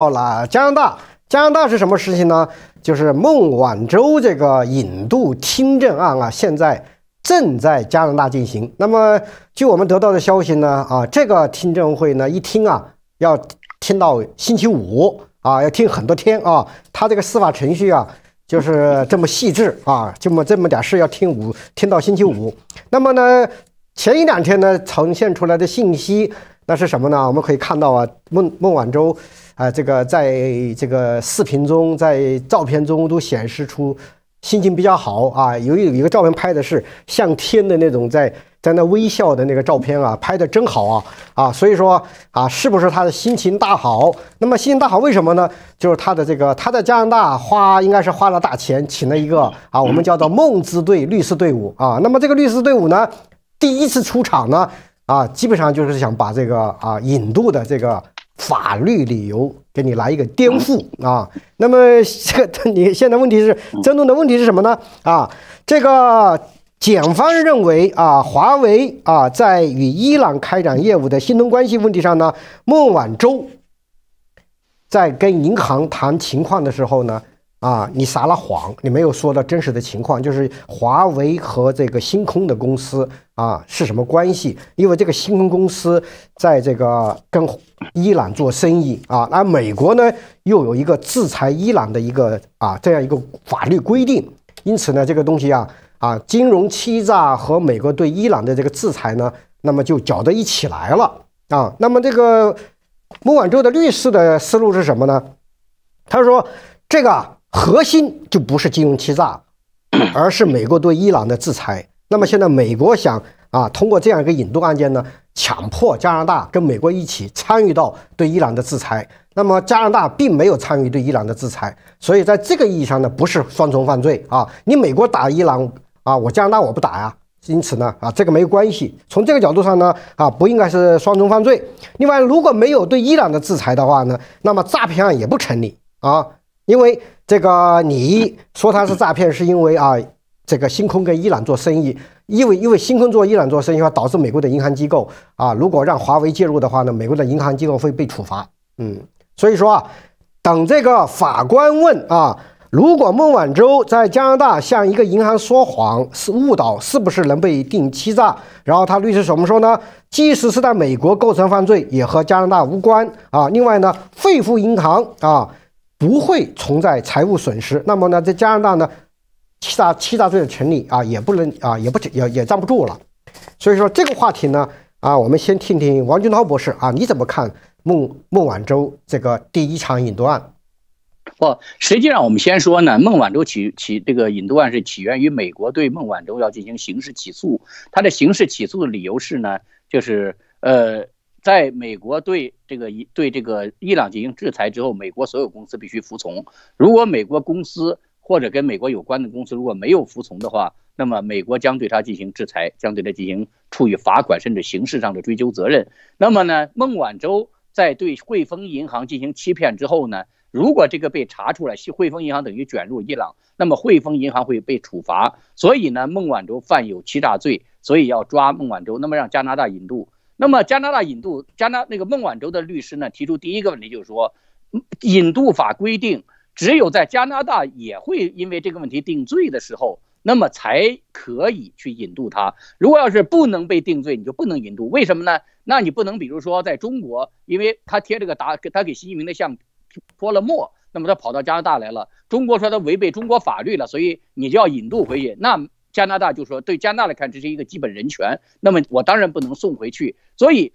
到了加拿大，加拿大是什么事情呢？就是孟晚舟这个引渡听证案啊，现在正在加拿大进行。那么，据我们得到的消息呢，啊，这个听证会呢，一听啊，要听到星期五啊，要听很多天啊。他这个司法程序啊，就是这么细致啊，这么这么点事要听五，听到星期五。那么呢，前一两天呢，呈现出来的信息。那是什么呢？我们可以看到啊，孟孟晚舟，啊，这个在这个视频中，在照片中都显示出心情比较好啊。有有一个照片拍的是向天的那种在在那微笑的那个照片啊，拍的真好啊啊。所以说啊，是不是他的心情大好？那么心情大好为什么呢？就是他的这个他在加拿大花应该是花了大钱，请了一个啊我们叫做孟之队律师队伍啊。那么这个律师队伍呢，第一次出场呢。啊，基本上就是想把这个啊引渡的这个法律理由给你来一个颠覆啊。那么这个 你现在问题是争论的问题是什么呢？啊，这个检方认为啊，华为啊在与伊朗开展业务的新东关系问题上呢，孟晚舟在跟银行谈情况的时候呢，啊，你撒了谎，你没有说到真实的情况，就是华为和这个星空的公司。啊，是什么关系？因为这个新空公司在这个跟伊朗做生意啊，那美国呢又有一个制裁伊朗的一个啊这样一个法律规定，因此呢，这个东西啊啊，金融欺诈和美国对伊朗的这个制裁呢，那么就搅到一起来了啊。那么这个孟晚舟的律师的思路是什么呢？他说，这个核心就不是金融欺诈，而是美国对伊朗的制裁。那么现在美国想啊通过这样一个引渡案件呢，强迫加拿大跟美国一起参与到对伊朗的制裁。那么加拿大并没有参与对伊朗的制裁，所以在这个意义上呢，不是双重犯罪啊。你美国打伊朗啊，我加拿大我不打呀。因此呢啊，这个没有关系。从这个角度上呢啊，不应该是双重犯罪。另外，如果没有对伊朗的制裁的话呢，那么诈骗案也不成立啊，因为这个你说他是诈骗，是因为啊。这个星空跟伊朗做生意，因为因为星空做伊朗做生意的话，导致美国的银行机构啊，如果让华为介入的话呢，美国的银行机构会被处罚。嗯，所以说啊，等这个法官问啊，如果孟晚舟在加拿大向一个银行说谎是误导，是不是能被定欺诈？然后他律师怎么说呢？即使是在美国构成犯罪，也和加拿大无关啊。另外呢，汇付银行啊，不会存在财务损失。那么呢，在加拿大呢？七大七大罪的成立啊，也不能啊，也不也也站不住了。所以说这个话题呢啊，我们先听听王军涛博士啊，你怎么看孟孟晚舟这个第一场引渡案？不，实际上我们先说呢，孟晚舟起起这个引渡案是起源于美国对孟晚舟要进行刑事起诉。他的刑事起诉的理由是呢，就是呃，在美国对这个伊对这个伊朗进行制裁之后，美国所有公司必须服从。如果美国公司或者跟美国有关的公司如果没有服从的话，那么美国将对他进行制裁，将对他进行处以罚款甚至刑事上的追究责任。那么呢，孟晚舟在对汇丰银行进行欺骗之后呢，如果这个被查出来，汇汇丰银行等于卷入伊朗，那么汇丰银行会被处罚。所以呢，孟晚舟犯有欺诈罪，所以要抓孟晚舟，那么让加拿大引渡。那么加拿大引渡，加拿那个孟晚舟的律师呢提出第一个问题就是说，引渡法规定。只有在加拿大也会因为这个问题定罪的时候，那么才可以去引渡他。如果要是不能被定罪，你就不能引渡。为什么呢？那你不能，比如说在中国，因为他贴这个答，给他给习近平的像泼了墨，那么他跑到加拿大来了。中国说他违背中国法律了，所以你就要引渡回去。那加拿大就说，对加拿大来看，这是一个基本人权。那么我当然不能送回去，所以。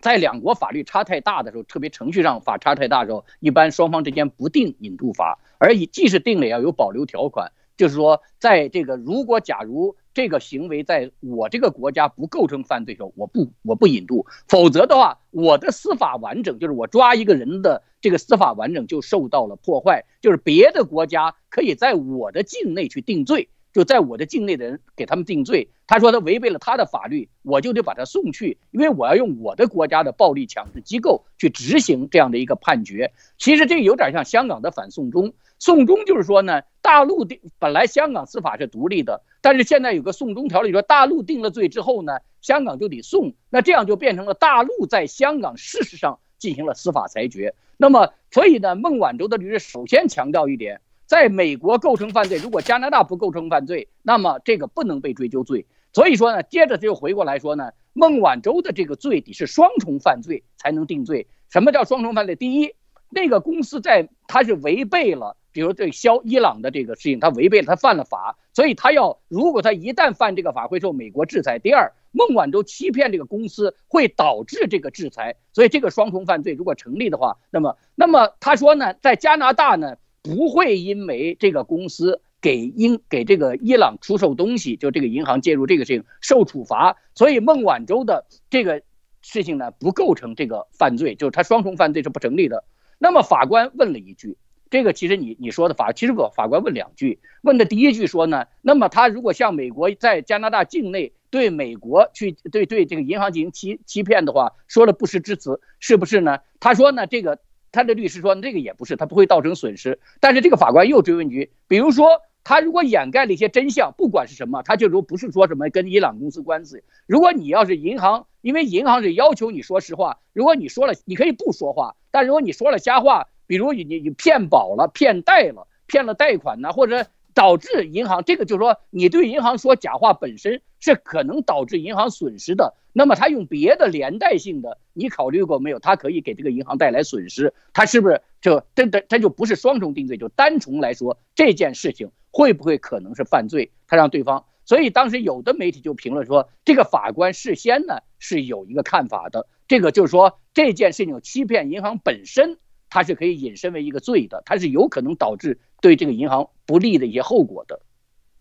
在两国法律差太大的时候，特别程序上法差太大的时候，一般双方之间不定引渡法，而以即使定了也要有保留条款，就是说，在这个如果假如这个行为在我这个国家不构成犯罪时候，我不我不引渡，否则的话我的司法完整就是我抓一个人的这个司法完整就受到了破坏，就是别的国家可以在我的境内去定罪。就在我的境内的人给他们定罪，他说他违背了他的法律，我就得把他送去，因为我要用我的国家的暴力强制机构去执行这样的一个判决。其实这有点像香港的“反送中”，“送中”就是说呢，大陆的本来香港司法是独立的，但是现在有个“送中”条例说大陆定了罪之后呢，香港就得送，那这样就变成了大陆在香港事实上进行了司法裁决。那么所以呢，孟晚舟的律师首先强调一点。在美国构成犯罪，如果加拿大不构成犯罪，那么这个不能被追究罪。所以说呢，接着就回过来说呢，孟晚舟的这个罪得是双重犯罪才能定罪。什么叫双重犯罪？第一，那个公司在他是违背了，比如对销伊朗的这个事情，他违背了，他犯了法，所以他要如果他一旦犯这个法，会受美国制裁。第二，孟晚舟欺骗这个公司，会导致这个制裁。所以这个双重犯罪如果成立的话，那么那么他说呢，在加拿大呢？不会因为这个公司给英给这个伊朗出售东西，就这个银行介入这个事情受处罚，所以孟晚舟的这个事情呢，不构成这个犯罪，就是他双重犯罪是不成立的。那么法官问了一句，这个其实你你说的法，其实我法官问两句，问的第一句说呢，那么他如果向美国在加拿大境内对美国去对对这个银行进行欺欺骗的话，说了不实之词，是不是呢？他说呢，这个。他的律师说：“这个也不是，他不会造成损失。”但是这个法官又追问你，比如说他如果掩盖了一些真相，不管是什么，他就说不是说什么跟伊朗公司官司。如果你要是银行，因为银行是要求你说实话，如果你说了，你可以不说话；但如果你说了瞎话，比如你你骗保了、骗贷了、骗了贷款呢，或者导致银行这个，就是说你对银行说假话，本身是可能导致银行损失的。”那么他用别的连带性的，你考虑过没有？他可以给这个银行带来损失，他是不是就真的他就不是双重定罪，就单重来说这件事情会不会可能是犯罪？他让对方，所以当时有的媒体就评论说，这个法官事先呢是有一个看法的，这个就是说这件事情欺骗银行本身，它是可以引申为一个罪的，它是有可能导致对这个银行不利的一些后果的。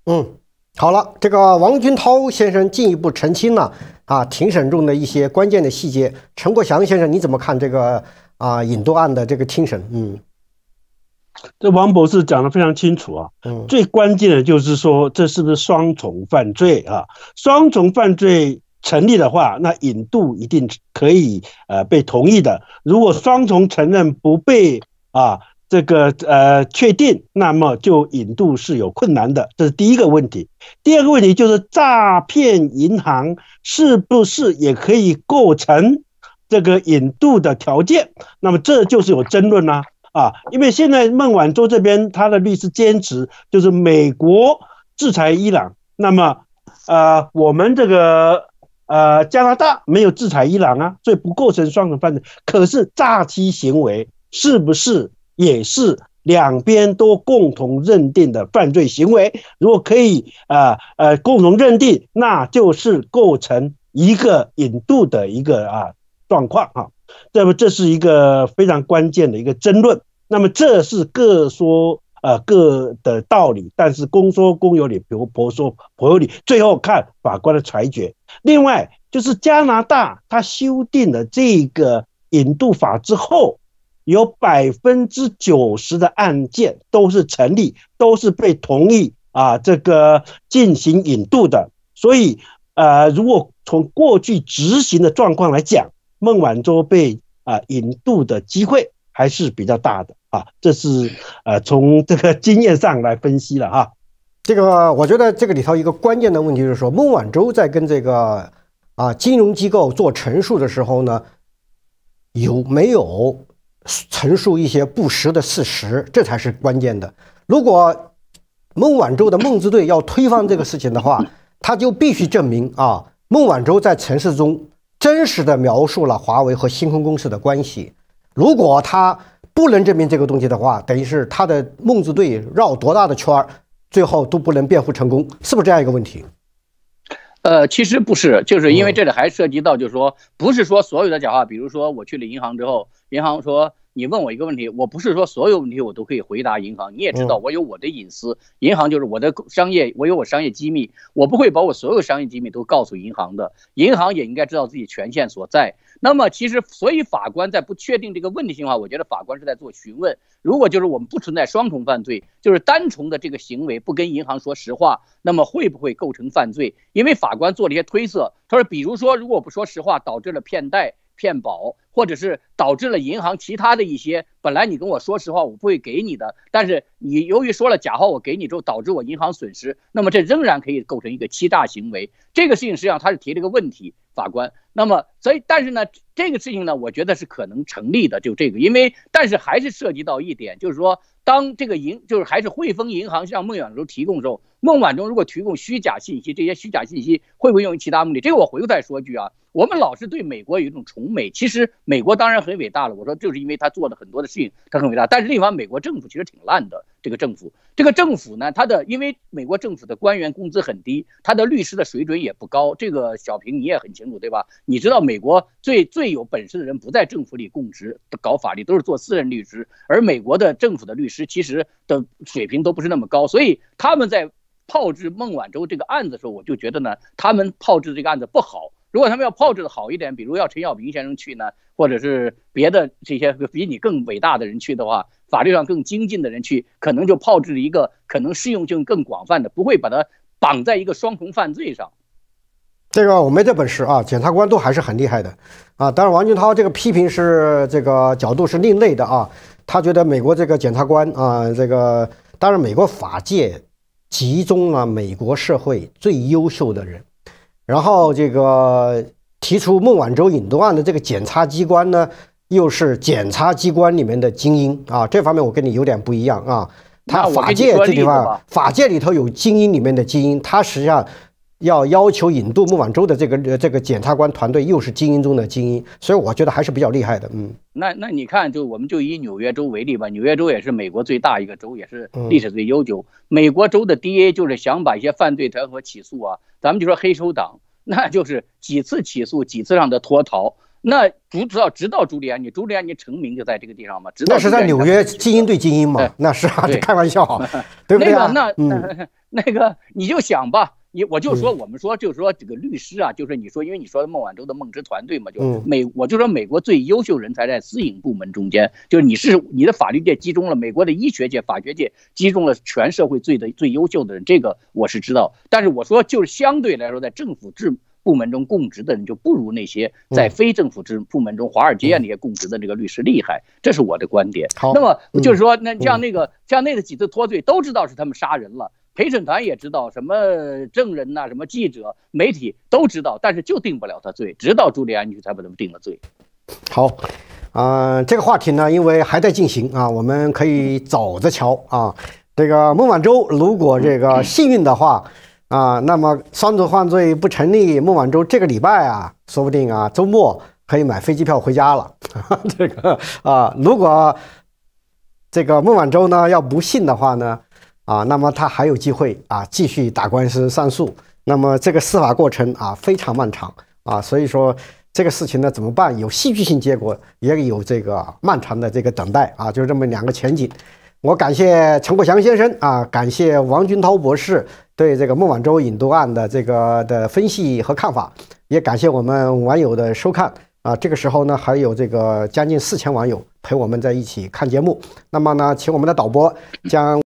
嗯。好了，这个王军涛先生进一步澄清了啊，庭审中的一些关键的细节。陈国祥先生，你怎么看这个啊引渡案的这个庭审？嗯，这王博士讲得非常清楚啊。嗯，最关键的就是说这是不是双重犯罪啊？双重犯罪成立的话，那引渡一定可以呃被同意的。如果双重承认不被啊这个呃确定，那么就引渡是有困难的。这是第一个问题。第二个问题就是诈骗银行是不是也可以构成这个引渡的条件？那么这就是有争论啦啊，因为现在孟晚舟这边他的律师坚持，就是美国制裁伊朗，那么呃我们这个呃加拿大没有制裁伊朗啊，所以不构成双重犯罪。可是诈欺行为是不是也是？两边都共同认定的犯罪行为，如果可以啊呃共同认定，那就是构成一个引渡的一个啊状况哈。那么这是一个非常关键的一个争论。那么这是各说啊各的道理，但是公说公有理，比如婆说婆有理，最后看法官的裁决。另外就是加拿大他修订了这个引渡法之后。有百分之九十的案件都是成立，都是被同意啊，这个进行引渡的。所以，呃，如果从过去执行的状况来讲，孟晚舟被啊引渡的机会还是比较大的啊。这是呃从这个经验上来分析了哈。这个我觉得这个里头一个关键的问题就是说，孟晚舟在跟这个啊金融机构做陈述的时候呢，有没有？陈述一些不实的事实，这才是关键的。如果孟晚舟的孟之队要推翻这个事情的话，他就必须证明啊，孟晚舟在城市中真实的描述了华为和星空公司的关系。如果他不能证明这个东西的话，等于是他的孟之队绕多大的圈儿，最后都不能辩护成功，是不是这样一个问题？呃，其实不是，就是因为这里还涉及到，就是说，不是说所有的讲话，比如说我去了银行之后，银行说。你问我一个问题，我不是说所有问题我都可以回答银行。你也知道我有我的隐私，银行就是我的商业，我有我商业机密，我不会把我所有商业机密都告诉银行的。银行也应该知道自己权限所在。那么其实，所以法官在不确定这个问题情况我觉得法官是在做询问。如果就是我们不存在双重犯罪，就是单纯的这个行为不跟银行说实话，那么会不会构成犯罪？因为法官做了一些推测，他说，比如说如果不说实话导致了骗贷、骗保。或者是导致了银行其他的一些本来你跟我说实话，我不会给你的，但是你由于说了假话，我给你之后导致我银行损失，那么这仍然可以构成一个欺诈行为。这个事情实际上他是提了个问题，法官。那么所以，但是呢，这个事情呢，我觉得是可能成立的，就这个，因为但是还是涉及到一点，就是说当这个银就是还是汇丰银行向孟远舟提供时候。孟晚舟如果提供虚假信息，这些虚假信息会不会用于其他目的？这个我回头再说句啊，我们老是对美国有一种崇美，其实美国当然很伟大了。我说就是因为他做了很多的事情，他很伟大。但是另一方美国政府其实挺烂的。这个政府，这个政府呢，他的因为美国政府的官员工资很低，他的律师的水准也不高。这个小平你也很清楚，对吧？你知道美国最最有本事的人不在政府里供职，搞法律都是做私人律师，而美国的政府的律师其实的水平都不是那么高，所以他们在。炮制孟晚舟这个案子的时候，我就觉得呢，他们炮制这个案子不好。如果他们要炮制的好一点，比如要陈小平先生去呢，或者是别的这些比你更伟大的人去的话，法律上更精进的人去，可能就炮制一个可能适用性更广泛的，不会把它绑在一个双重犯罪上。这个我没这本事啊，检察官都还是很厉害的啊。当然，王俊涛这个批评是这个角度是另类的啊。他觉得美国这个检察官啊，这个当然美国法界。集中了美国社会最优秀的人，然后这个提出孟晚舟引渡案的这个检察机关呢，又是检察机关里面的精英啊。这方面我跟你有点不一样啊，他法界这地方，法界里头有精英里面的精英，他实际上。要要求引渡孟晚舟的这个这个检察官团队又是精英中的精英，所以我觉得还是比较厉害的。嗯，那那你看，就我们就以纽约州为例吧。纽约州也是美国最大一个州，也是历史最悠久。美国州的 D A 就是想把一些犯罪团伙起诉啊。咱们就说黑手党，那就是几次起诉，几次让他脱逃。那主直到直到朱利安尼，朱利安尼成名就在这个地方嘛。那是在纽约精英对精英嘛？那是啊，开玩笑啊，对不对？那个那嗯，那个你就想吧。你我就说，我们说就是说这个律师啊，就是你说，因为你说孟晚舟的梦之团队嘛，就美我就说美国最优秀人才在私营部门中间，就是你是你的法律界集中了美国的医学界、法学界集中了全社会最的最优秀的人，这个我是知道。但是我说就是相对来说，在政府制部门中供职的人就不如那些在非政府制部门中华尔街那些供职的这个律师厉害，这是我的观点。好，那么就是说，那像那个像那个几次脱罪都知道是他们杀人了。陪审团也知道什么证人呐，什么记者、媒体都知道，但是就定不了他罪，直到朱利安去才把他们定了罪。好，呃，这个话题呢，因为还在进行啊，我们可以走着瞧啊。这个孟晚舟如果这个幸运的话啊，那么双重犯罪不成立，孟晚舟这个礼拜啊，说不定啊，周末可以买飞机票回家了。这个啊，如果这个孟晚舟呢要不幸的话呢？啊，那么他还有机会啊，继续打官司上诉。那么这个司法过程啊，非常漫长啊，所以说这个事情呢怎么办？有戏剧性结果，也有这个漫长的这个等待啊，就是这么两个前景。我感谢陈国祥先生啊，感谢王军涛博士对这个孟晚舟引渡案的这个的分析和看法，也感谢我们网友的收看啊。这个时候呢，还有这个将近四千网友陪我们在一起看节目。那么呢，请我们的导播将。